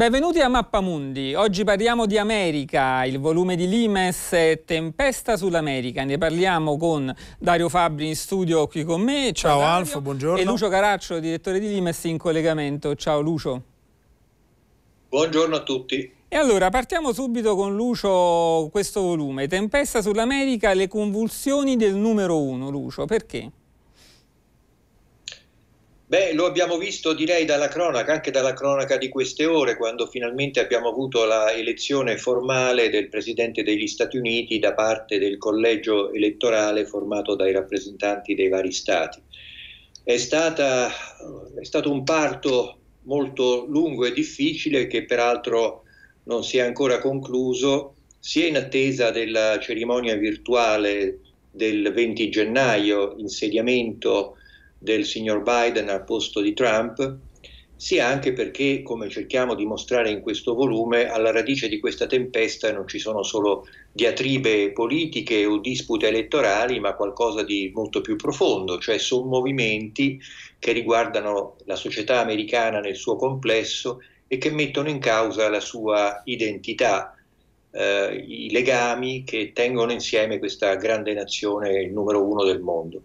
Benvenuti a Mappamundi, oggi parliamo di America, il volume di Limes è Tempesta sull'America, ne parliamo con Dario Fabri in studio qui con me, ciao, ciao Dario, Alfo, buongiorno. E Lucio Caraccio, direttore di Limes in collegamento, ciao Lucio. Buongiorno a tutti. E allora partiamo subito con Lucio questo volume, Tempesta sull'America, le convulsioni del numero uno, Lucio, perché? Beh, lo abbiamo visto direi dalla cronaca, anche dalla cronaca di queste ore, quando finalmente abbiamo avuto la elezione formale del Presidente degli Stati Uniti da parte del collegio elettorale formato dai rappresentanti dei vari Stati. È, stata, è stato un parto molto lungo e difficile che peraltro non si è ancora concluso, sia in attesa della cerimonia virtuale del 20 gennaio, insediamento del signor Biden al posto di Trump, sia anche perché, come cerchiamo di mostrare in questo volume, alla radice di questa tempesta non ci sono solo diatribe politiche o dispute elettorali, ma qualcosa di molto più profondo, cioè sono movimenti che riguardano la società americana nel suo complesso e che mettono in causa la sua identità, eh, i legami che tengono insieme questa grande nazione il numero uno del mondo.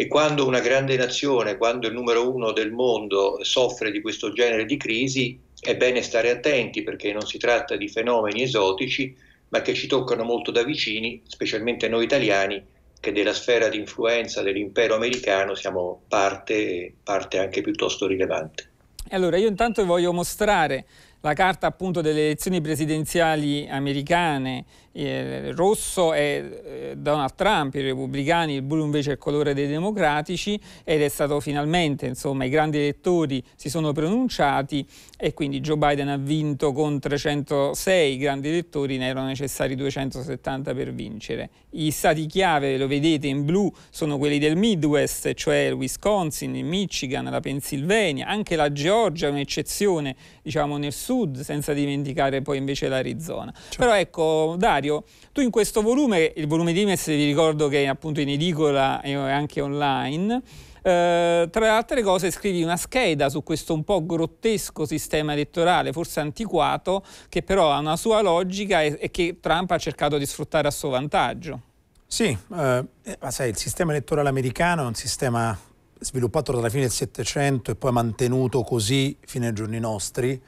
E quando una grande nazione, quando il numero uno del mondo soffre di questo genere di crisi, è bene stare attenti perché non si tratta di fenomeni esotici, ma che ci toccano molto da vicini, specialmente noi italiani, che della sfera di influenza dell'impero americano siamo parte, parte anche piuttosto rilevante. Allora, io intanto voglio mostrare la carta appunto delle elezioni presidenziali americane eh, rosso è eh, Donald Trump, i repubblicani, il blu invece è il colore dei democratici ed è stato finalmente, insomma, i grandi elettori si sono pronunciati e quindi Joe Biden ha vinto con 306 grandi elettori, ne erano necessari 270 per vincere. Gli stati chiave, lo vedete in blu, sono quelli del Midwest, cioè il Wisconsin, il Michigan, la Pennsylvania, anche la Georgia è un'eccezione, diciamo, nel sud, senza dimenticare poi invece l'Arizona. Cioè. Però ecco, dai, Mario, tu in questo volume, il volume di Limes vi ricordo che è appunto in edicola e anche online, eh, tra le altre cose scrivi una scheda su questo un po' grottesco sistema elettorale, forse antiquato, che però ha una sua logica e, e che Trump ha cercato di sfruttare a suo vantaggio. Sì, eh, ma sai, il sistema elettorale americano è un sistema sviluppato dalla fine del Settecento e poi mantenuto così fino ai giorni nostri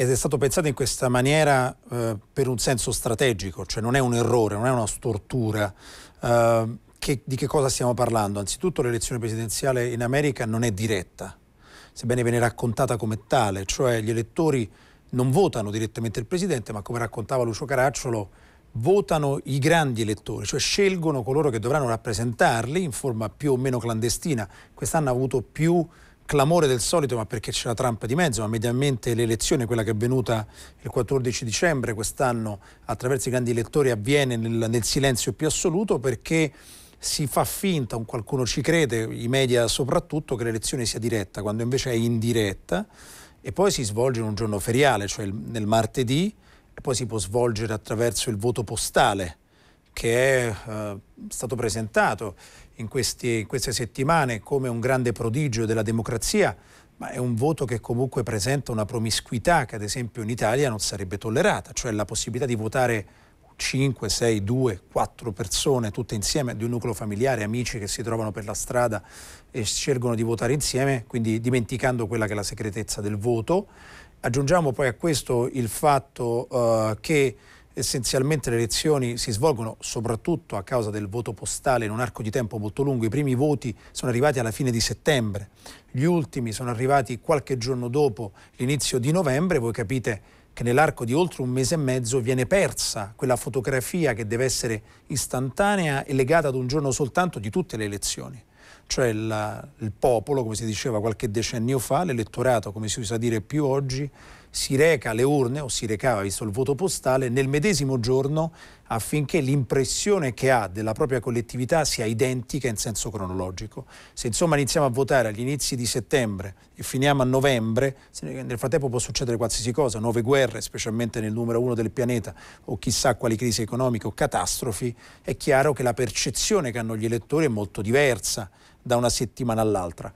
ed è stato pensato in questa maniera eh, per un senso strategico, cioè non è un errore, non è una stortura. Eh, che, di che cosa stiamo parlando? Anzitutto l'elezione presidenziale in America non è diretta, sebbene viene raccontata come tale, cioè gli elettori non votano direttamente il presidente, ma come raccontava Lucio Caracciolo, votano i grandi elettori, cioè scelgono coloro che dovranno rappresentarli in forma più o meno clandestina. Quest'anno ha avuto più clamore del solito, ma perché c'è la Trump di mezzo, ma mediamente l'elezione, quella che è avvenuta il 14 dicembre quest'anno attraverso i grandi elettori, avviene nel, nel silenzio più assoluto perché si fa finta, un qualcuno ci crede, i media soprattutto, che l'elezione sia diretta, quando invece è indiretta e poi si svolge in un giorno feriale, cioè il, nel martedì, e poi si può svolgere attraverso il voto postale che è eh, stato presentato in, questi, in queste settimane come un grande prodigio della democrazia, ma è un voto che comunque presenta una promiscuità che ad esempio in Italia non sarebbe tollerata, cioè la possibilità di votare 5, 6, 2, 4 persone tutte insieme di un nucleo familiare, amici che si trovano per la strada e scelgono di votare insieme, quindi dimenticando quella che è la segretezza del voto. Aggiungiamo poi a questo il fatto uh, che Essenzialmente le elezioni si svolgono soprattutto a causa del voto postale in un arco di tempo molto lungo. I primi voti sono arrivati alla fine di settembre, gli ultimi sono arrivati qualche giorno dopo l'inizio di novembre. Voi capite che nell'arco di oltre un mese e mezzo viene persa quella fotografia che deve essere istantanea e legata ad un giorno soltanto di tutte le elezioni cioè la, il popolo, come si diceva qualche decennio fa, l'elettorato, come si usa dire più oggi, si reca alle urne o si recava, visto il voto postale, nel medesimo giorno affinché l'impressione che ha della propria collettività sia identica in senso cronologico. Se insomma iniziamo a votare agli inizi di settembre e finiamo a novembre, nel frattempo può succedere qualsiasi cosa, nuove guerre, specialmente nel numero uno del pianeta, o chissà quali crisi economiche o catastrofi, è chiaro che la percezione che hanno gli elettori è molto diversa da una settimana all'altra.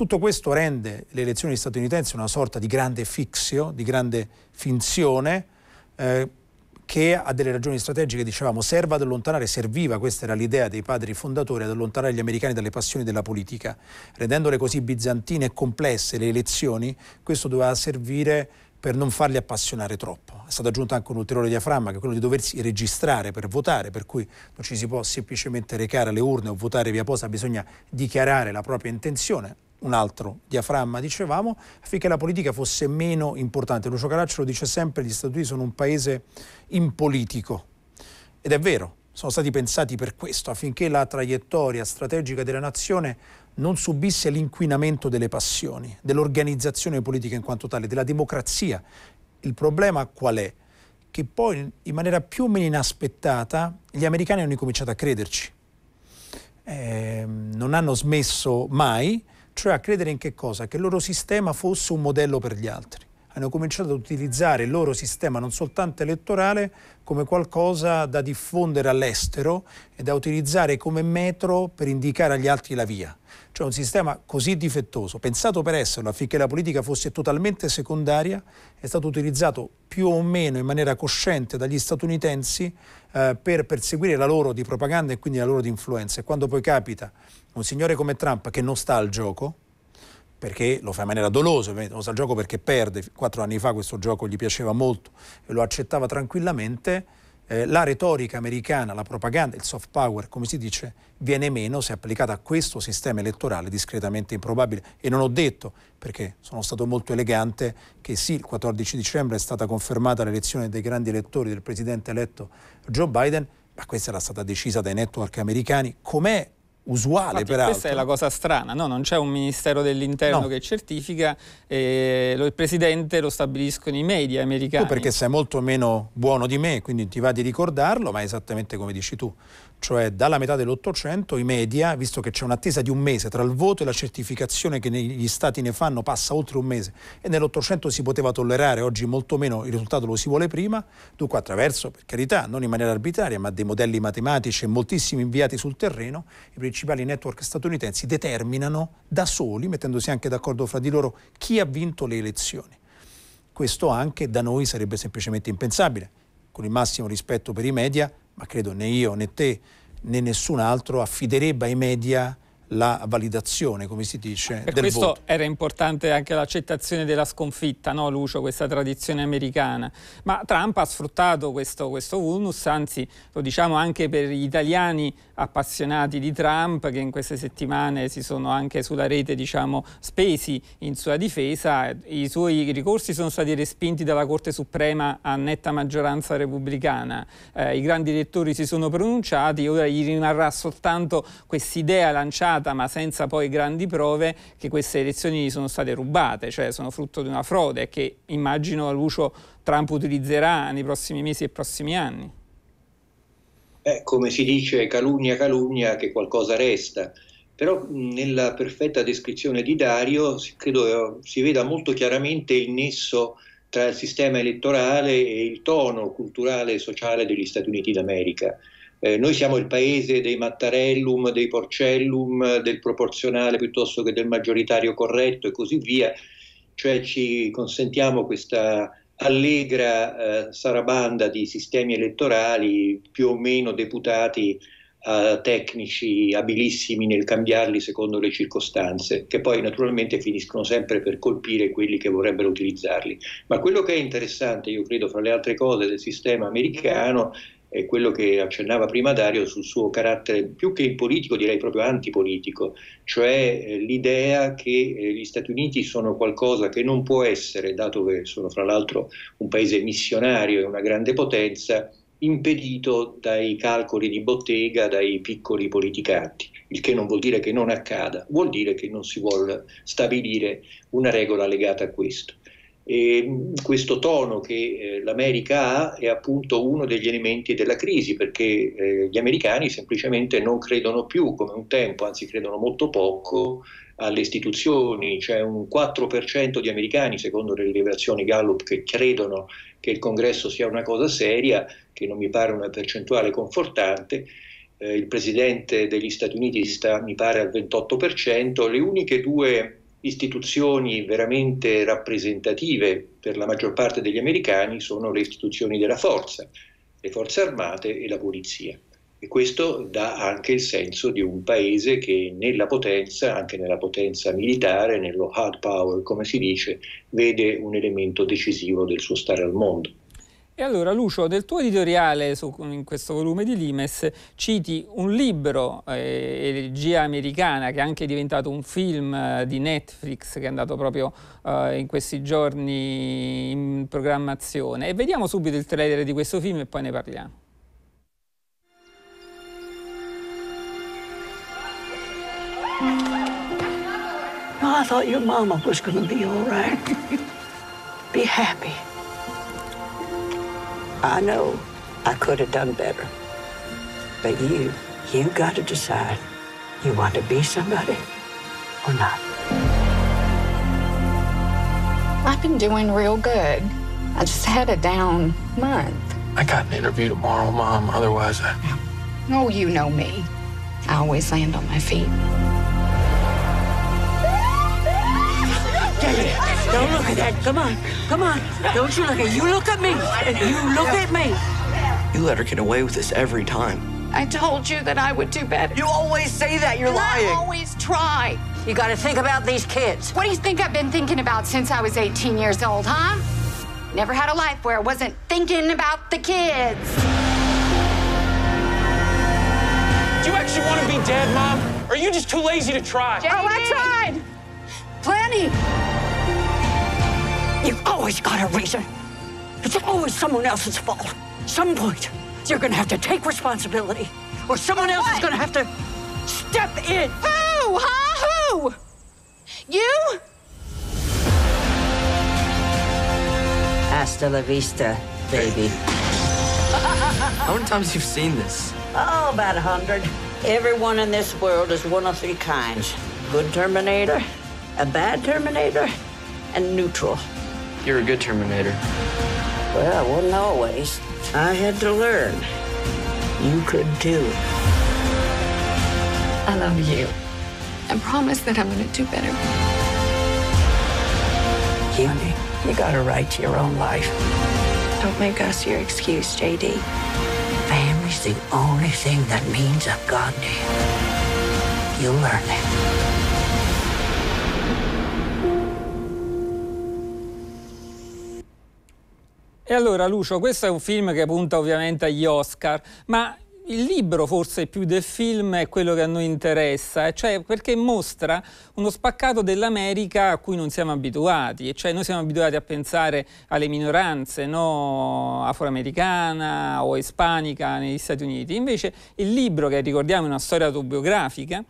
Tutto questo rende le elezioni statunitensi una sorta di grande fixio, di grande finzione, eh, che ha delle ragioni strategiche, dicevamo, serve ad allontanare, serviva, questa era l'idea dei padri fondatori, ad allontanare gli americani dalle passioni della politica. Rendendole così bizantine e complesse le elezioni, questo doveva servire per non farli appassionare troppo. È stato aggiunto anche un ulteriore diaframma, che è quello di doversi registrare per votare, per cui non ci si può semplicemente recare alle urne o votare via posta, bisogna dichiarare la propria intenzione, un altro diaframma, dicevamo, affinché la politica fosse meno importante. Lucio Caraccio dice sempre, gli Stati Uniti sono un paese impolitico. Ed è vero, sono stati pensati per questo, affinché la traiettoria strategica della nazione non subisse l'inquinamento delle passioni, dell'organizzazione politica in quanto tale, della democrazia. Il problema qual è? Che poi in maniera più o meno inaspettata gli americani hanno incominciato a crederci. Eh, non hanno smesso mai cioè a credere in che cosa? Che il loro sistema fosse un modello per gli altri hanno cominciato ad utilizzare il loro sistema non soltanto elettorale come qualcosa da diffondere all'estero e da utilizzare come metro per indicare agli altri la via. Cioè un sistema così difettoso, pensato per esserlo affinché la politica fosse totalmente secondaria, è stato utilizzato più o meno in maniera cosciente dagli statunitensi eh, per perseguire la loro di propaganda e quindi la loro di influenza. E quando poi capita un signore come Trump che non sta al gioco, perché lo fa in maniera dolosa, ovviamente non sa il gioco perché perde, quattro anni fa questo gioco gli piaceva molto e lo accettava tranquillamente, eh, la retorica americana, la propaganda, il soft power, come si dice, viene meno se applicata a questo sistema elettorale discretamente improbabile. E non ho detto, perché sono stato molto elegante, che sì, il 14 dicembre è stata confermata l'elezione dei grandi elettori del presidente eletto Joe Biden, ma questa era stata decisa dai network americani. Com'è usuale Infatti, peraltro. Questa è la cosa strana, no? non c'è un Ministero dell'Interno no. che certifica, eh, il Presidente lo stabiliscono i media americani. Tu perché sei molto meno buono di me, quindi ti va di ricordarlo, ma è esattamente come dici tu cioè dalla metà dell'Ottocento i media, visto che c'è un'attesa di un mese tra il voto e la certificazione che gli stati ne fanno, passa oltre un mese e nell'Ottocento si poteva tollerare, oggi molto meno il risultato lo si vuole prima, dunque attraverso, per carità, non in maniera arbitraria, ma dei modelli matematici e moltissimi inviati sul terreno, i principali network statunitensi determinano da soli, mettendosi anche d'accordo fra di loro, chi ha vinto le elezioni. Questo anche da noi sarebbe semplicemente impensabile. Con il massimo rispetto per i media, ma credo né io né te né nessun altro affiderebbe ai media la validazione, come si dice, per del questo voto. era importante anche l'accettazione della sconfitta, no Lucio, questa tradizione americana. Ma Trump ha sfruttato questo, questo vulnus, anzi lo diciamo anche per gli italiani appassionati di Trump che in queste settimane si sono anche sulla rete diciamo, spesi in sua difesa. I suoi ricorsi sono stati respinti dalla Corte Suprema a netta maggioranza repubblicana. Eh, I grandi lettori si sono pronunciati, ora gli rimarrà soltanto quest'idea lanciata dimostrata, ma senza poi grandi prove, che queste elezioni sono state rubate, cioè sono frutto di una frode che immagino Lucio Trump utilizzerà nei prossimi mesi e prossimi anni. Eh, come si dice, calunnia, calunnia, che qualcosa resta. Però nella perfetta descrizione di Dario credo eh, si veda molto chiaramente il nesso tra il sistema elettorale e il tono culturale e sociale degli Stati Uniti d'America. Eh, noi siamo il paese dei mattarellum, dei porcellum, del proporzionale piuttosto che del maggioritario corretto e così via, cioè ci consentiamo questa allegra eh, sarabanda di sistemi elettorali più o meno deputati a tecnici abilissimi nel cambiarli secondo le circostanze, che poi naturalmente finiscono sempre per colpire quelli che vorrebbero utilizzarli. Ma quello che è interessante, io credo, fra le altre cose del sistema americano è quello che accennava prima Dario sul suo carattere più che politico, direi proprio antipolitico, cioè eh, l'idea che eh, gli Stati Uniti sono qualcosa che non può essere, dato che sono fra l'altro un paese missionario e una grande potenza, impedito dai calcoli di bottega, dai piccoli politicanti, il che non vuol dire che non accada, vuol dire che non si vuole stabilire una regola legata a questo. E mm, questo tono che eh, l'America ha è appunto uno degli elementi della crisi, perché eh, gli americani semplicemente non credono più come un tempo, anzi credono molto poco alle istituzioni, c'è un 4% di americani, secondo le rilevazioni Gallup, che credono che il congresso sia una cosa seria, che non mi pare una percentuale confortante. Eh, il presidente degli Stati Uniti sta, mi pare, al 28%, le uniche due istituzioni veramente rappresentative per la maggior parte degli americani sono le istituzioni della forza, le forze armate e la polizia. E questo dà anche il senso di un paese che nella potenza, anche nella potenza militare, nello hard power, come si dice, vede un elemento decisivo del suo stare al mondo. E allora Lucio, nel tuo editoriale su, in questo volume di Limes citi un libro, eh, Elegia americana, che è anche diventato un film eh, di Netflix che è andato proprio eh, in questi giorni in programmazione. E vediamo subito il trailer di questo film e poi ne parliamo. Well, I thought your mama was going to be all right. be happy. I know I could have done better. But you, you got to decide you want to be somebody or not. I've been doing real good. I just had a down month. I got an interview tomorrow, Mom. Otherwise, I. Oh, you know me. I always land on my feet. Daddy, don't look at that. Come on, come on. Don't you look at You look at me, you look at me. You let her get away with this every time. I told you that I would do better. You always say that. You're lying. I always try. You got to think about these kids. What do you think I've been thinking about since I was 18 years old, huh? Never had a life where I wasn't thinking about the kids. Do you actually want to be dead, Mom? Or are you just too lazy to try? JD. Oh, I tried. Planning! You've always got a reason. It's always someone else's fault. Some point, you're gonna have to take responsibility, or someone else what? is gonna have to step in. Who? Huh? Who? You? Hasta la vista, baby. How many times you've seen this? Oh, about a hundred. Everyone in this world is one of three kinds. Good Terminator, a bad Terminator and neutral. You're a good Terminator. Well, I wasn't always. I had to learn. You could too. I love you. I promise that I'm going to do better. Honey, you got a right to your own life. Don't make us your excuse, JD. Family's the only thing that means a goddamn. You'll learn it. E allora Lucio, questo è un film che punta ovviamente agli Oscar, ma il libro forse più del film è quello che a noi interessa, cioè perché mostra uno spaccato dell'America a cui non siamo abituati, cioè noi siamo abituati a pensare alle minoranze no? afroamericana o ispanica negli Stati Uniti, invece il libro che ricordiamo è una storia autobiografica,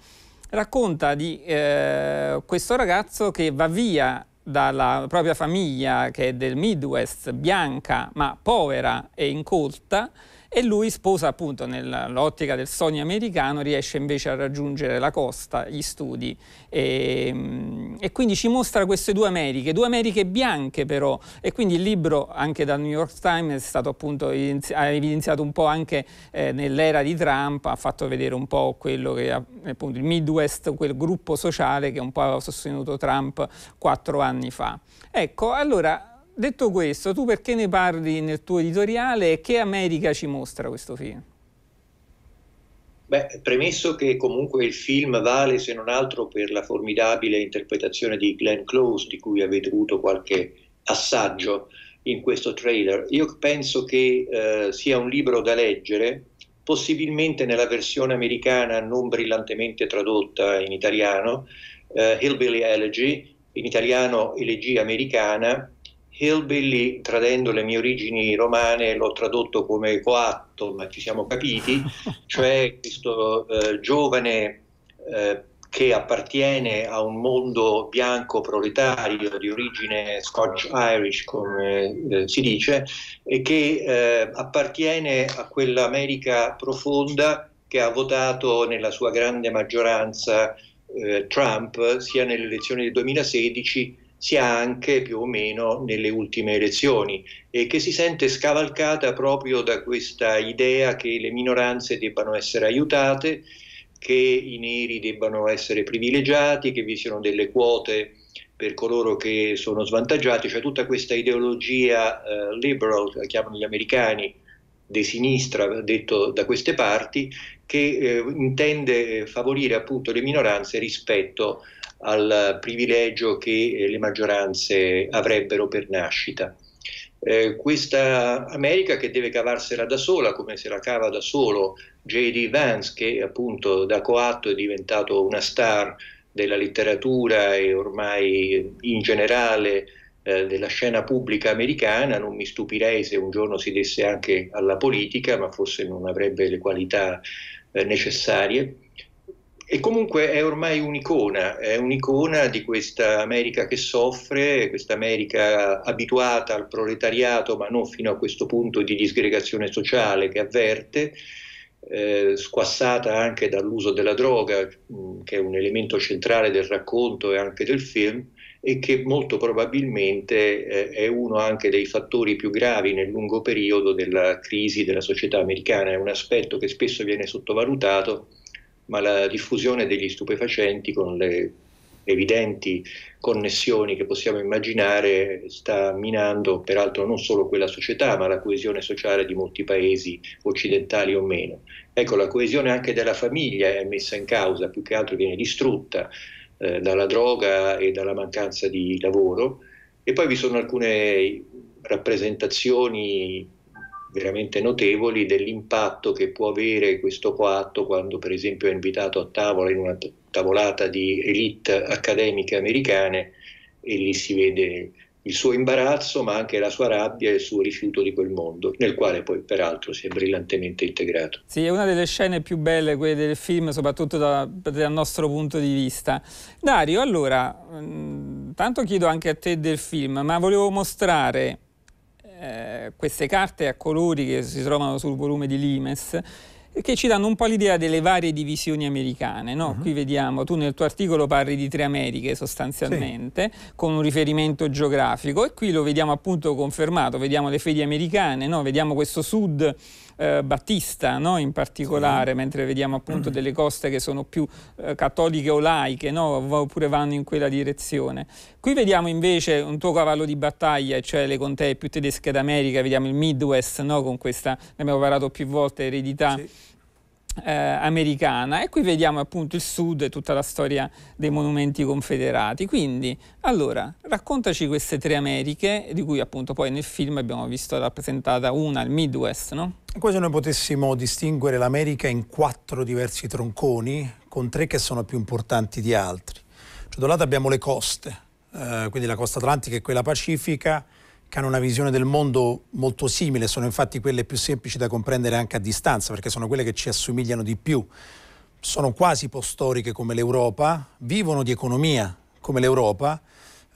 racconta di eh, questo ragazzo che va via dalla propria famiglia che è del Midwest, bianca ma povera e incolta, e lui sposa appunto nell'ottica del sogno americano, riesce invece a raggiungere la costa, gli studi e, ehm, e, quindi ci mostra queste due Americhe, due Americhe bianche però e quindi il libro anche dal New York Times è stato appunto ha evidenziato un po' anche eh, nell'era di Trump, ha fatto vedere un po' quello che appunto il Midwest, quel gruppo sociale che un po' aveva sostenuto Trump quattro anni fa. Ecco, allora detto questo, tu perché ne parli nel tuo editoriale e che America ci mostra questo film? Beh, premesso che comunque il film vale se non altro per la formidabile interpretazione di Glenn Close, di cui avete avuto qualche assaggio in questo trailer, io penso che eh, sia un libro da leggere, possibilmente nella versione americana non brillantemente tradotta in italiano, eh, Hillbilly Elegy, in italiano Elegia americana, Hillbilly, tradendo le mie origini romane, l'ho tradotto come coatto, ma ci siamo capiti, cioè questo eh, giovane eh, che appartiene a un mondo bianco proletario di origine scotch-irish, come eh, si dice, e che eh, appartiene a quell'America profonda che ha votato nella sua grande maggioranza eh, Trump sia nelle elezioni del 2016 sia anche più o meno nelle ultime elezioni e che si sente scavalcata proprio da questa idea che le minoranze debbano essere aiutate, che i neri debbano essere privilegiati, che vi siano delle quote per coloro che sono svantaggiati, cioè tutta questa ideologia eh, liberal, la chiamano gli americani, di sinistra, detto da queste parti, che eh, intende eh, favorire appunto le minoranze rispetto a al privilegio che eh, le maggioranze avrebbero per nascita. Eh, questa America che deve cavarsela da sola, come se la cava da solo J.D. Vance, che appunto da coatto è diventato una star della letteratura e ormai eh, in generale eh, della scena pubblica americana, non mi stupirei se un giorno si desse anche alla politica, ma forse non avrebbe le qualità eh, necessarie. E comunque è ormai un'icona, è un'icona di questa America che soffre, questa America abituata al proletariato, ma non fino a questo punto di disgregazione sociale che avverte, eh, squassata anche dall'uso della droga, mh, mm, che è un elemento centrale del racconto e anche del film, e che molto probabilmente eh, è uno anche dei fattori più gravi nel lungo periodo della crisi della società americana, è un aspetto che spesso viene sottovalutato ma la diffusione degli stupefacenti con le evidenti connessioni che possiamo immaginare sta minando peraltro non solo quella società ma la coesione sociale di molti paesi occidentali o meno. Ecco, la coesione anche della famiglia è messa in causa, più che altro viene distrutta eh, dalla droga e dalla mancanza di lavoro e poi vi sono alcune rappresentazioni veramente notevoli dell'impatto che può avere questo coatto quando per esempio è invitato a tavola in una tavolata di elite accademiche americane e lì si vede il suo imbarazzo ma anche la sua rabbia e il suo rifiuto di quel mondo nel quale poi peraltro si è brillantemente integrato. Sì, è una delle scene più belle quelle del film soprattutto da, dal nostro punto di vista. Dario, allora, tanto chiedo anche a te del film, ma volevo mostrare eh, queste carte a colori che si trovano sul volume di Limes che ci danno un po' l'idea delle varie divisioni americane. No? Uh-huh. Qui vediamo, tu nel tuo articolo parli di tre Americhe sostanzialmente, sì. con un riferimento geografico e qui lo vediamo appunto confermato, vediamo le fedi americane, no? vediamo questo sud eh, Battista no? in particolare, sì. mentre vediamo appunto mm. delle coste che sono più eh, cattoliche o laiche, no? oppure vanno in quella direzione. Qui vediamo invece un tuo cavallo di battaglia, cioè le contee più tedesche d'America, vediamo il Midwest no? con questa, ne abbiamo parlato più volte, eredità. Sì eh, americana e qui vediamo appunto il sud e tutta la storia dei monumenti confederati. Quindi, allora, raccontaci queste tre Americhe di cui appunto poi nel film abbiamo visto rappresentata una, il Midwest, no? Qua se noi potessimo distinguere l'America in quattro diversi tronconi, con tre che sono più importanti di altri. Cioè, da un lato abbiamo le coste, eh, quindi la costa atlantica e quella pacifica, che hanno una visione del mondo molto simile, sono infatti quelle più semplici da comprendere anche a distanza, perché sono quelle che ci assomigliano di più. Sono quasi postoriche come l'Europa, vivono di economia come l'Europa,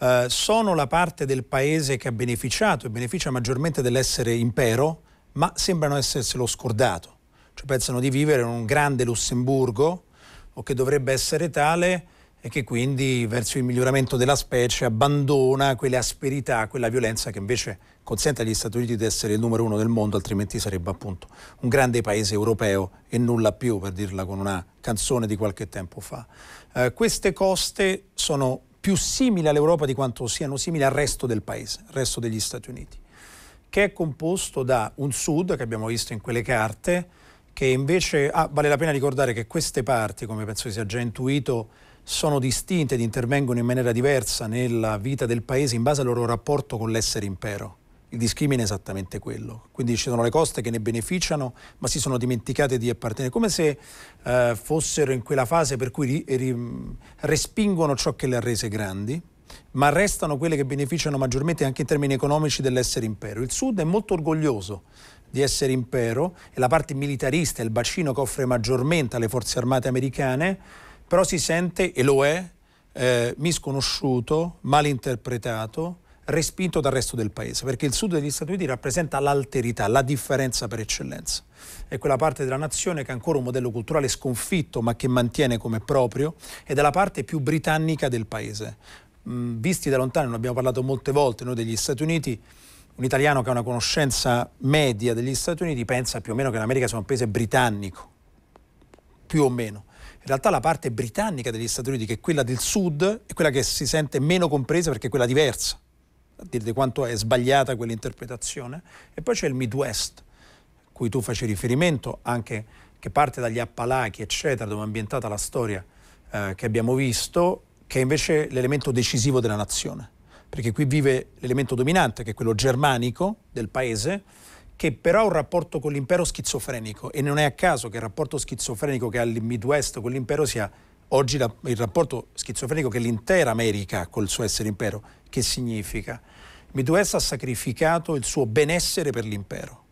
eh, sono la parte del paese che ha beneficiato e beneficia maggiormente dell'essere impero, ma sembrano esserselo scordato. Cioè pensano di vivere in un grande Lussemburgo o che dovrebbe essere tale, e che quindi verso il miglioramento della specie abbandona quelle asperità, quella violenza che invece consente agli Stati Uniti di essere il numero uno del mondo, altrimenti sarebbe appunto un grande paese europeo e nulla più, per dirla con una canzone di qualche tempo fa. Eh, queste coste sono più simili all'Europa di quanto siano simili al resto del paese, al resto degli Stati Uniti, che è composto da un sud, che abbiamo visto in quelle carte, che invece, ah, vale la pena ricordare che queste parti, come penso si sia già intuito, sono distinte ed intervengono in maniera diversa nella vita del paese in base al loro rapporto con l'essere impero. Il discrimine è esattamente quello. Quindi ci sono le coste che ne beneficiano, ma si sono dimenticate di appartenere, come se eh, fossero in quella fase per cui ri, ri, respingono ciò che le ha rese grandi, ma restano quelle che beneficiano maggiormente anche in termini economici dell'essere impero. Il Sud è molto orgoglioso di essere impero e la parte militarista, il bacino che offre maggiormente alle forze armate americane, però si sente, e lo è, eh, misconosciuto, malinterpretato, respinto dal resto del paese, perché il sud degli Stati Uniti rappresenta l'alterità, la differenza per eccellenza. È quella parte della nazione che ha ancora un modello culturale sconfitto, ma che mantiene come proprio, ed è la parte più britannica del paese. Mm, visti da lontano, ne abbiamo parlato molte volte noi degli Stati Uniti, un italiano che ha una conoscenza media degli Stati Uniti pensa più o meno che l'America sia un paese britannico, più o meno in realtà la parte britannica degli Stati Uniti, che è quella del sud, è quella che si sente meno compresa perché è quella diversa. A dire di quanto è sbagliata quell'interpretazione. E poi c'è il Midwest, a cui tu facevi riferimento, anche che parte dagli Appalachi, eccetera, dove è ambientata la storia eh, che abbiamo visto, che è invece l'elemento decisivo della nazione. Perché qui vive l'elemento dominante, che è quello germanico del paese, che però ha un rapporto con l'impero schizofrenico e non è a caso che il rapporto schizofrenico che ha il Midwest con l'impero sia oggi la, il rapporto schizofrenico che l'intera America ha col suo essere impero. Che significa? il Midwest ha sacrificato il suo benessere per l'impero,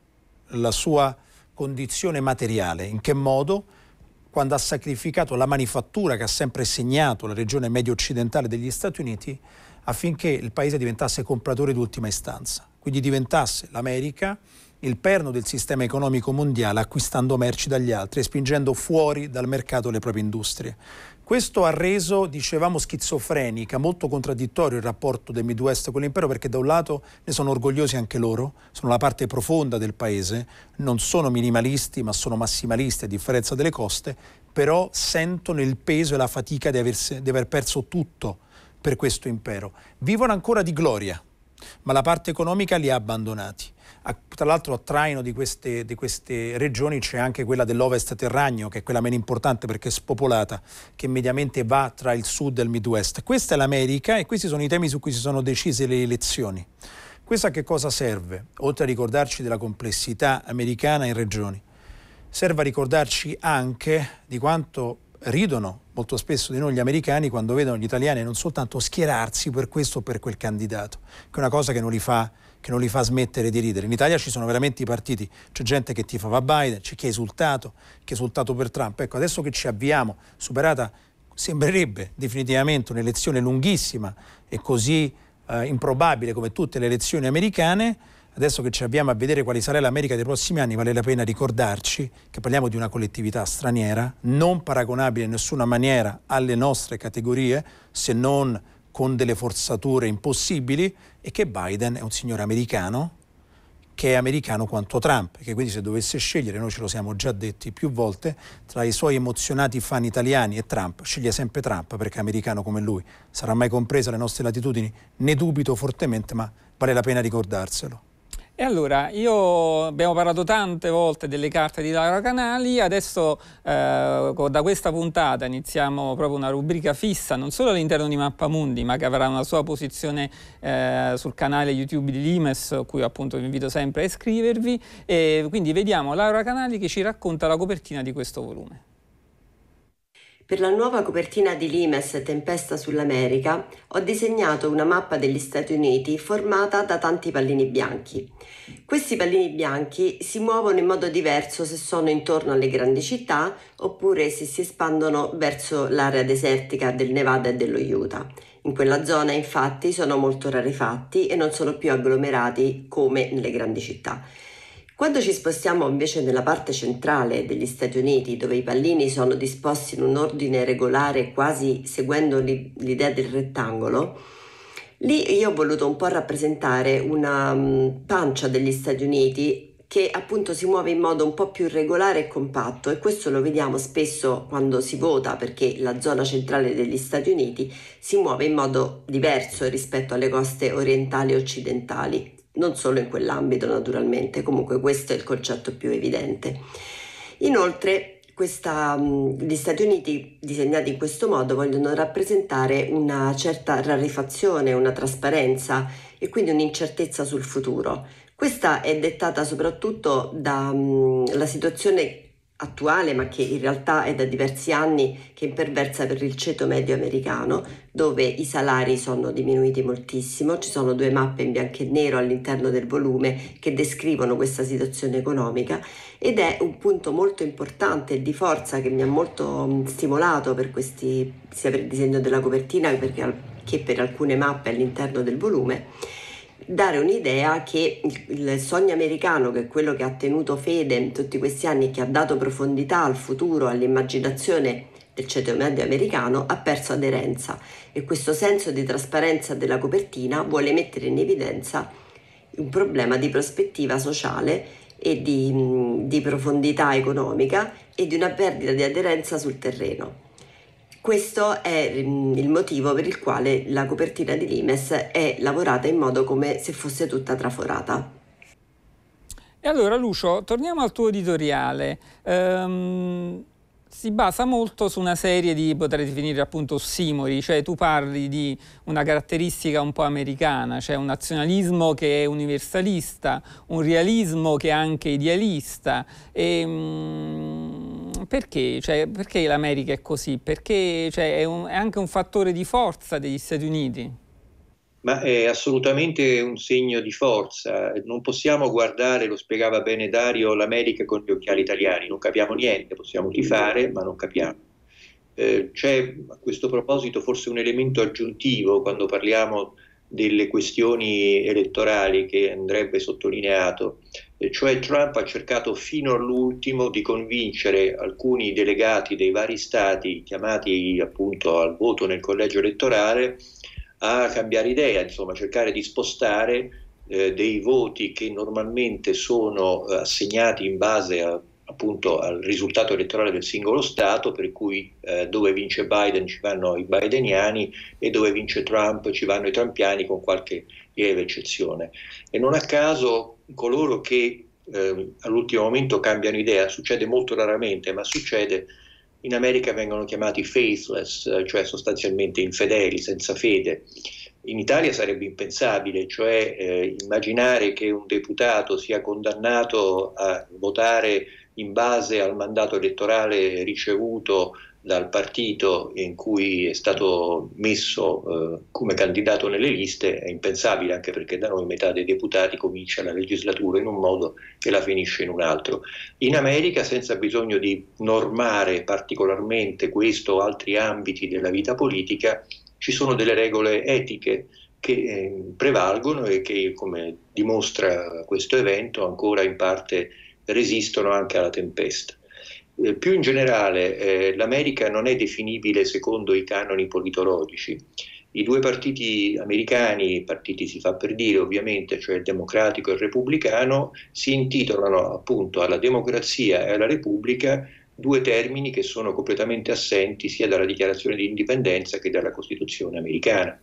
la sua condizione materiale. In che modo? Quando ha sacrificato la manifattura che ha sempre segnato la regione medio-occidentale degli Stati Uniti affinché il paese diventasse compratore d'ultima istanza, quindi diventasse l'America il perno del sistema economico mondiale acquistando merci dagli altri e spingendo fuori dal mercato le proprie industrie. Questo ha reso, dicevamo, schizofrenica, molto contraddittorio il rapporto del Midwest con l'impero perché da un lato ne sono orgogliosi anche loro, sono la parte profonda del paese, non sono minimalisti ma sono massimalisti a differenza delle coste, però sentono il peso e la fatica di, averse, di aver perso tutto per questo impero. Vivono ancora di gloria, ma la parte economica li ha abbandonati tra l'altro a traino di queste, di queste regioni c'è anche quella dell'Ovest Terragno, che è quella meno importante perché è spopolata, che mediamente va tra il sud e il Midwest. Questa è l'America e questi sono i temi su cui si sono decise le elezioni. Questo a che cosa serve? Oltre a ricordarci della complessità americana in regioni, serve a ricordarci anche di quanto ridono molto spesso di noi gli americani quando vedono gli italiani non soltanto schierarsi per questo o per quel candidato, che è una cosa che non li fa che non li fa smettere di ridere. In Italia ci sono veramente i partiti, c'è gente che tifava Biden, c'è chi ha esultato, chi ha esultato per Trump. Ecco, adesso che ci avviamo, superata sembrerebbe definitivamente un'elezione lunghissima e così eh, improbabile come tutte le elezioni americane, adesso che ci abbiamo a vedere quale sarà l'America dei prossimi anni, vale la pena ricordarci che parliamo di una collettività straniera, non paragonabile in nessuna maniera alle nostre categorie, se non con delle forzature impossibili e che Biden è un signore americano che è americano quanto Trump, che quindi se dovesse scegliere, noi ce lo siamo già detti più volte, tra i suoi emozionati fan italiani e Trump, sceglie sempre Trump perché è americano come lui. Sarà mai compresa le nostre latitudini? Ne dubito fortemente, ma vale la pena ricordarselo. E allora, io abbiamo parlato tante volte delle carte di Laura Canali, adesso eh, da questa puntata iniziamo proprio una rubrica fissa, non solo all'interno di Mappamundi, ma che avrà una sua posizione eh, sul canale YouTube di Limes, cui appunto vi invito sempre a iscrivervi. E quindi vediamo Laura Canali che ci racconta la copertina di questo volume. Per la nuova copertina di Limes Tempesta sull'America ho disegnato una mappa degli Stati Uniti formata da tanti pallini bianchi. Questi pallini bianchi si muovono in modo diverso se sono intorno alle grandi città oppure se si espandono verso l'area desertica del Nevada e dello Utah. In quella zona infatti sono molto rarefatti e non sono più agglomerati come nelle grandi città. Quando ci spostiamo invece nella parte centrale degli Stati Uniti, dove i pallini sono disposti in un ordine regolare quasi seguendo l'idea del rettangolo, lì io ho voluto un po' rappresentare una mm, pancia degli Stati Uniti che appunto si muove in modo un po' più regolare e compatto e questo lo vediamo spesso quando si vota perché la zona centrale degli Stati Uniti si muove in modo diverso rispetto alle coste orientali e occidentali non solo in quell'ambito naturalmente, comunque questo è il concetto più evidente. Inoltre questa, gli Stati Uniti disegnati in questo modo vogliono rappresentare una certa rarefazione, una trasparenza e quindi un'incertezza sul futuro. Questa è dettata soprattutto dalla situazione attuale, ma che in realtà è da diversi anni che imperversa per il ceto medio americano, dove i salari sono diminuiti moltissimo. Ci sono due mappe in bianco e nero all'interno del volume che descrivono questa situazione economica ed è un punto molto importante e di forza che mi ha molto mm, stimolato per questi, sia per il disegno della copertina che per alcune mappe all'interno del volume dare un'idea che il sogno americano, che è quello che ha tenuto fede in tutti questi anni che ha dato profondità al futuro, all'immaginazione del ceto medio americano, ha perso aderenza e questo senso di trasparenza della copertina vuole mettere in evidenza un problema di prospettiva sociale e di, di profondità economica e di una perdita di aderenza sul terreno. Questo è mm, il motivo per il quale la copertina di Limes è lavorata in modo come se fosse tutta traforata. E allora Lucio, torniamo al tuo editoriale. Um si basa molto su una serie di, potrei definire appunto simori, cioè tu parli di una caratteristica un po' americana, cioè un nazionalismo che è universalista, un realismo che è anche idealista e, mm, perché? Cioè, perché l'America è così? Perché cioè, è, un, è anche un fattore di forza degli Stati Uniti? ma è assolutamente un segno di forza. Non possiamo guardare, lo spiegava bene Dario, l'America con gli occhiali italiani, non capiamo niente, possiamo rifare, ma non capiamo. Eh, c'è a questo proposito forse un elemento aggiuntivo quando parliamo delle questioni elettorali che andrebbe sottolineato cioè Trump ha cercato fino all'ultimo di convincere alcuni delegati dei vari stati chiamati appunto al voto nel collegio elettorale a cambiare idea, insomma cercare di spostare eh, dei voti che normalmente sono eh, assegnati in base a, appunto al risultato elettorale del singolo Stato, per cui eh, dove vince Biden ci vanno i bideniani e dove vince Trump ci vanno i trampiani con qualche lieve eccezione. E non a caso coloro che eh, all'ultimo momento cambiano idea, succede molto raramente, ma succede, in America vengono chiamati faithless, cioè sostanzialmente infedeli, senza fede. In Italia sarebbe impensabile, cioè eh, immaginare che un deputato sia condannato a votare in base al mandato elettorale ricevuto dal partito in cui è stato messo eh, come candidato nelle liste è impensabile anche perché da noi metà dei deputati comincia la legislatura in un modo e la finisce in un altro. In America senza bisogno di normare particolarmente questo o altri ambiti della vita politica ci sono delle regole etiche che eh, prevalgono e che come dimostra questo evento ancora in parte resistono anche alla tempesta. Eh, più in generale, eh, l'America non è definibile secondo i canoni politologici. I due partiti americani, partiti si fa per dire ovviamente, cioè il democratico e il repubblicano, si intitolano appunto alla democrazia e alla repubblica due termini che sono completamente assenti sia dalla dichiarazione di indipendenza che dalla Costituzione americana.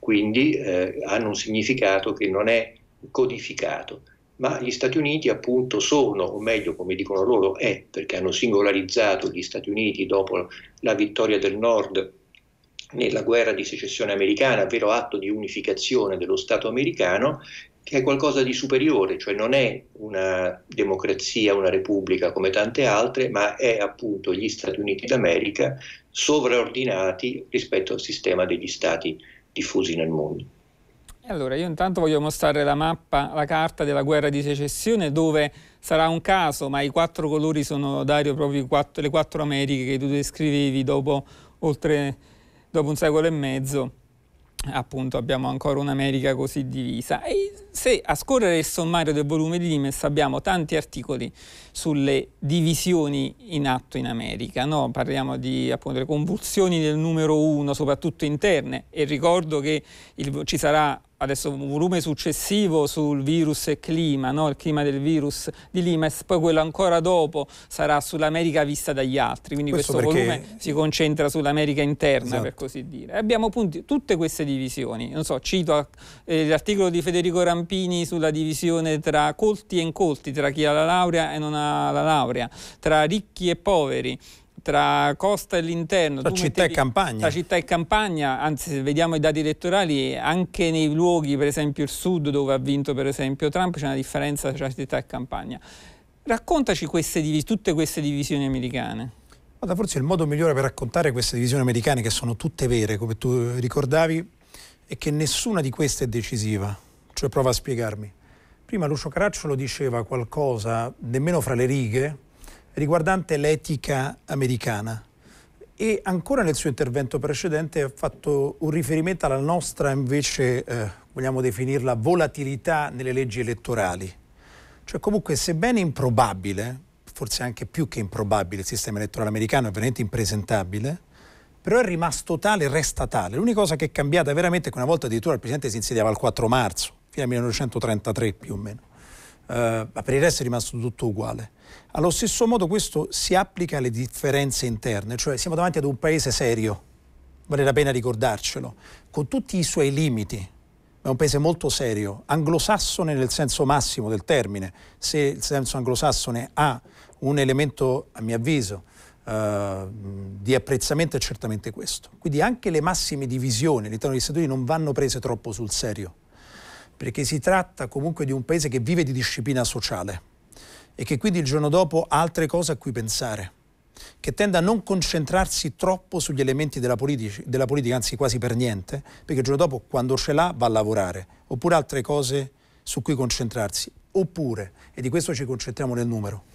Quindi eh, hanno un significato che non è codificato ma gli Stati Uniti appunto sono, o meglio come dicono loro è, perché hanno singolarizzato gli Stati Uniti dopo la vittoria del Nord nella guerra di secessione americana, vero atto di unificazione dello Stato americano, che è qualcosa di superiore, cioè non è una democrazia, una repubblica come tante altre, ma è appunto gli Stati Uniti d'America sovraordinati rispetto al sistema degli Stati diffusi nel mondo. Allora, io intanto voglio mostrare la mappa, la carta della guerra di secessione dove sarà un caso, ma i quattro colori sono, Dario, proprio quattro, le quattro Americhe che tu descrivevi dopo, oltre, dopo un secolo e mezzo. Appunto abbiamo ancora un'America così divisa. E se a scorrere il sommario del volume di Limes abbiamo tanti articoli sulle divisioni in atto in America, no? parliamo di appunto le convulsioni del numero uno, soprattutto interne, e ricordo che il, ci sarà adesso un volume successivo sul virus e clima, no? il clima del virus di Limes, poi quello ancora dopo sarà sull'America vista dagli altri, quindi questo, questo volume si concentra sull'America interna esatto. per così dire. Abbiamo punti, tutte queste divisioni, non so, cito eh, l'articolo di Federico Rampini sulla divisione tra colti e incolti, tra chi ha la laurea e non ha la laurea, tra ricchi e poveri tra costa e l'interno. Tra città e campagna. Tra città e campagna, anzi se vediamo i dati elettorali, anche nei luoghi, per esempio il sud dove ha vinto per esempio Trump, c'è una differenza tra città e campagna. Raccontaci queste, tutte queste divisioni americane. Guarda, forse il modo migliore per raccontare queste divisioni americane, che sono tutte vere, come tu ricordavi, è che nessuna di queste è decisiva. Cioè, prova a spiegarmi. Prima Lucio Caracciolo diceva qualcosa, nemmeno fra le righe, riguardante l'etica americana e ancora nel suo intervento precedente ha fatto un riferimento alla nostra invece, eh, vogliamo definirla, volatilità nelle leggi elettorali. Cioè comunque sebbene improbabile, forse anche più che improbabile il sistema elettorale americano è veramente impresentabile, però è rimasto tale, resta tale. L'unica cosa che è cambiata veramente è che una volta addirittura il Presidente si insediava il 4 marzo, fino al 1933 più o meno. Uh, per il resto è rimasto tutto uguale. Allo stesso modo questo si applica alle differenze interne, cioè siamo davanti ad un paese serio, vale la pena ricordarcelo, con tutti i suoi limiti, è un paese molto serio, anglosassone nel senso massimo del termine, se il senso anglosassone ha un elemento, a mio avviso, eh, di apprezzamento è certamente questo. Quindi anche le massime divisioni all'interno degli Stati Uniti non vanno prese troppo sul serio, perché si tratta comunque di un paese che vive di disciplina sociale e che quindi il giorno dopo ha altre cose a cui pensare, che tende a non concentrarsi troppo sugli elementi della, politici, della politica, anzi quasi per niente, perché il giorno dopo quando ce l'ha va a lavorare, oppure altre cose su cui concentrarsi, oppure, e di questo ci concentriamo nel numero,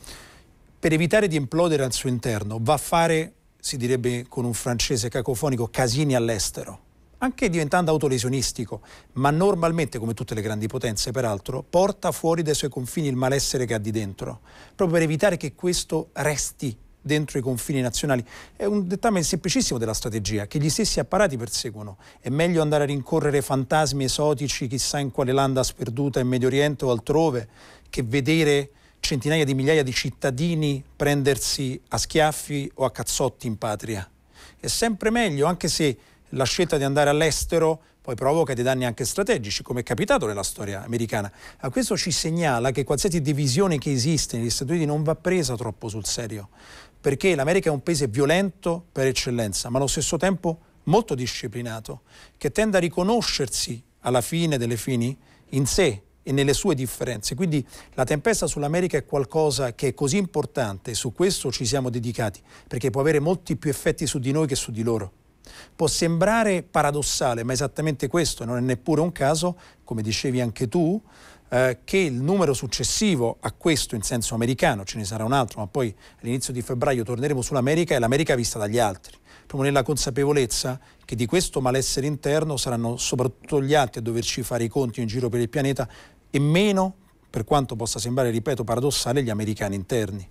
per evitare di implodere al suo interno va a fare, si direbbe con un francese cacofonico, casini all'estero anche diventando autolesionistico, ma normalmente, come tutte le grandi potenze peraltro, porta fuori dai suoi confini il malessere che ha di dentro, proprio per evitare che questo resti dentro i confini nazionali. È un dettame semplicissimo della strategia che gli stessi apparati perseguono. È meglio andare a rincorrere fantasmi esotici chissà in quale landa sperduta in Medio Oriente o altrove che vedere centinaia di migliaia di cittadini prendersi a schiaffi o a cazzotti in patria. È sempre meglio, anche se la scelta di andare all'estero poi provoca dei danni anche strategici, come è capitato nella storia americana. A questo ci segnala che qualsiasi divisione che esiste negli Stati Uniti non va presa troppo sul serio, perché l'America è un paese violento per eccellenza, ma allo stesso tempo molto disciplinato, che tende a riconoscersi alla fine delle fini in sé e nelle sue differenze. Quindi la tempesta sull'America è qualcosa che è così importante, e su questo ci siamo dedicati, perché può avere molti più effetti su di noi che su di loro. Può sembrare paradossale, ma esattamente questo, non è neppure un caso, come dicevi anche tu, eh, che il numero successivo a questo in senso americano, ce ne sarà un altro, ma poi all'inizio di febbraio torneremo sull'America e l'America vista dagli altri, proprio nella consapevolezza che di questo malessere interno saranno soprattutto gli altri a doverci fare i conti in giro per il pianeta e meno, per quanto possa sembrare, ripeto, paradossale, gli americani interni.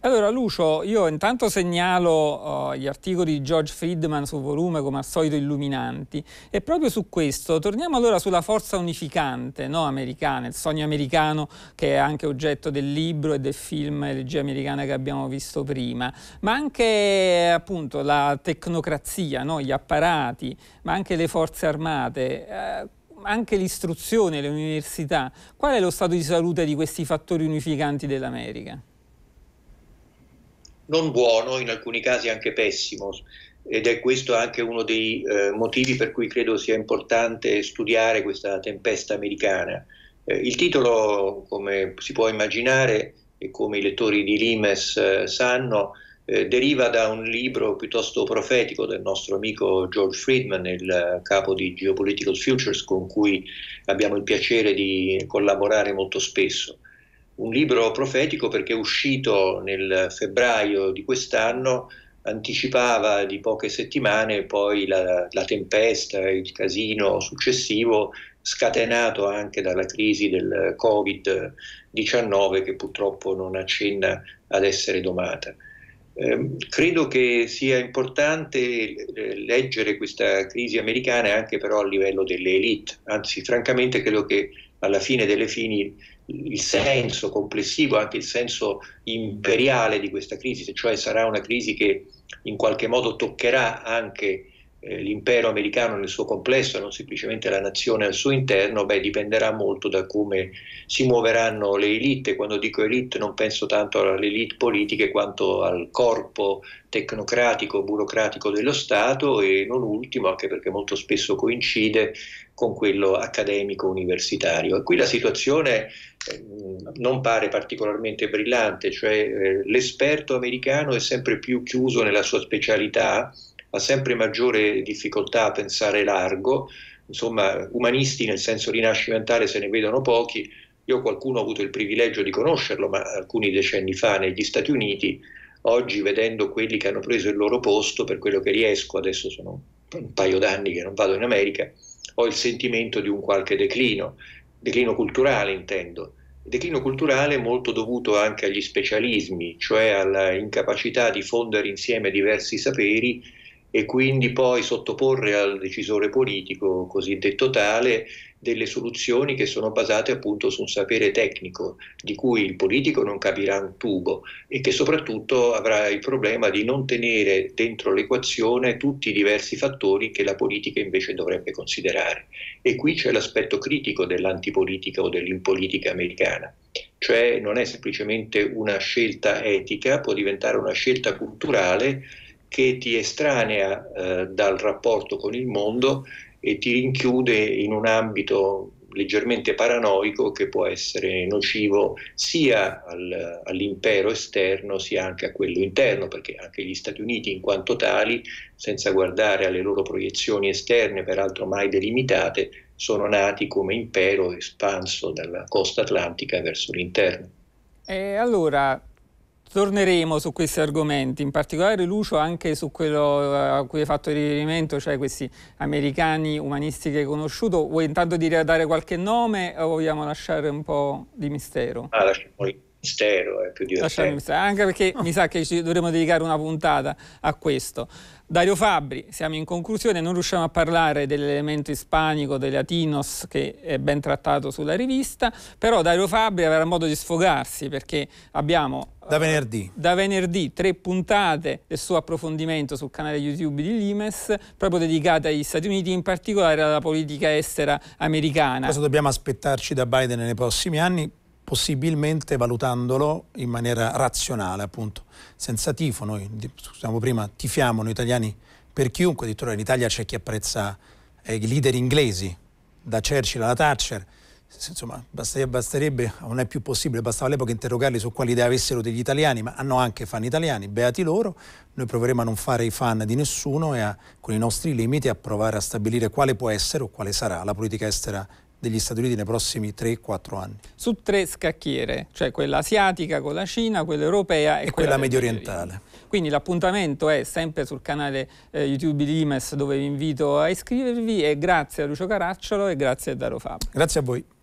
Allora Lucio, io intanto segnalo uh, gli articoli di George Friedman sul volume come al solito illuminanti e proprio su questo torniamo allora sulla forza unificante no, americana, il sogno americano che è anche oggetto del libro e del film Elegia americana che abbiamo visto prima, ma anche appunto la tecnocrazia, no, gli apparati, ma anche le forze armate. Eh, anche l'istruzione, le università, qual è lo stato di salute di questi fattori unificanti dell'America? non buono, in alcuni casi anche pessimo ed è questo anche uno dei eh, motivi per cui credo sia importante studiare questa tempesta americana. Eh, il titolo, come si può immaginare e come i lettori di Limes eh, sanno, eh, deriva da un libro piuttosto profetico del nostro amico George Friedman, il capo di Geopolitical Futures, con cui abbiamo il piacere di collaborare molto spesso un libro profetico perché uscito nel febbraio di quest'anno anticipava di poche settimane poi la, la tempesta, il casino successivo scatenato anche dalla crisi del Covid-19 che purtroppo non accenna ad essere domata. Eh, credo che sia importante leggere questa crisi americana anche però a livello delle elite, anzi francamente credo che alla fine delle fini il senso complessivo, anche il senso imperiale di questa crisi, cioè sarà una crisi che in qualche modo toccherà anche eh, l'impero americano nel suo complesso, non semplicemente la nazione al suo interno, beh, dipenderà molto da come si muoveranno le elite. Quando dico elite non penso tanto alle elite politiche quanto al corpo tecnocratico, burocratico dello Stato e non ultimo, anche perché molto spesso coincide con quello accademico universitario. E qui la situazione eh, non pare particolarmente brillante, cioè eh, l'esperto americano è sempre più chiuso nella sua specialità, ha sempre maggiore difficoltà a pensare largo, insomma umanisti nel senso rinascimentale se ne vedono pochi, io qualcuno ho avuto il privilegio di conoscerlo, ma alcuni decenni fa negli Stati Uniti, oggi vedendo quelli che hanno preso il loro posto, per quello che riesco, adesso sono un paio d'anni che non vado in America, ho il sentimento di un qualche declino, declino culturale intendo, declino culturale molto dovuto anche agli specialismi, cioè all'incapacità di fondere insieme diversi saperi e quindi poi sottoporre al decisore politico cosiddetto tale delle soluzioni che sono basate appunto su un sapere tecnico di cui il politico non capirà un tubo e che soprattutto avrà il problema di non tenere dentro l'equazione tutti i diversi fattori che la politica invece dovrebbe considerare. E qui c'è l'aspetto critico dell'antipolitica o dell'impolitica americana, cioè non è semplicemente una scelta etica, può diventare una scelta culturale che ti estranea eh, dal rapporto con il mondo e ti rinchiude in un ambito leggermente paranoico che può essere nocivo sia al, all'impero esterno sia anche a quello interno, perché anche gli Stati Uniti in quanto tali, senza guardare alle loro proiezioni esterne, peraltro mai delimitate, sono nati come impero espanso dalla costa atlantica verso l'interno. E allora, Torneremo su questi argomenti, in particolare Lucio anche su quello eh, a cui hai fatto riferimento, cioè questi americani umanisti che hai conosciuto. Vuoi intanto dire, dare qualche nome o vogliamo lasciare un po' di mistero? Ah, eh, lasciamo il mistero, è più divertente. Mistero, anche perché mi sa che ci dovremmo dedicare una puntata a questo. Dario Fabri, siamo in conclusione, non riusciamo a parlare dell'elemento ispanico dei Latinos che è ben trattato sulla rivista, però Dario Fabri avrà modo di sfogarsi perché abbiamo da eh, venerdì. da venerdì. tre puntate del suo approfondimento sul canale YouTube di Limes, proprio dedicate agli Stati Uniti, in particolare alla politica estera americana. Cosa dobbiamo aspettarci da Biden nei prossimi anni? possibilmente valutandolo in maniera razionale, appunto, senza tifo. Noi, diciamo prima, tifiamo noi italiani per chiunque, addirittura in Italia c'è chi apprezza eh, i leader inglesi, da Churchill alla Thatcher, insomma, basterebbe, basterebbe, non è più possibile, bastava all'epoca interrogarli su quali idee avessero degli italiani, ma hanno anche fan italiani, beati loro, noi proveremo a non fare i fan di nessuno e a, con i nostri limiti a provare a stabilire quale può essere o quale sarà la politica estera degli Stati Uniti nei prossimi 3-4 anni. Su tre scacchiere, cioè quella asiatica con la Cina, quella europea e, e quella, quella medio orientale. Quindi l'appuntamento è sempre sul canale eh, YouTube di Imes dove vi invito a iscrivervi e grazie a Lucio Caracciolo e grazie a Daro Fabio. Grazie a voi.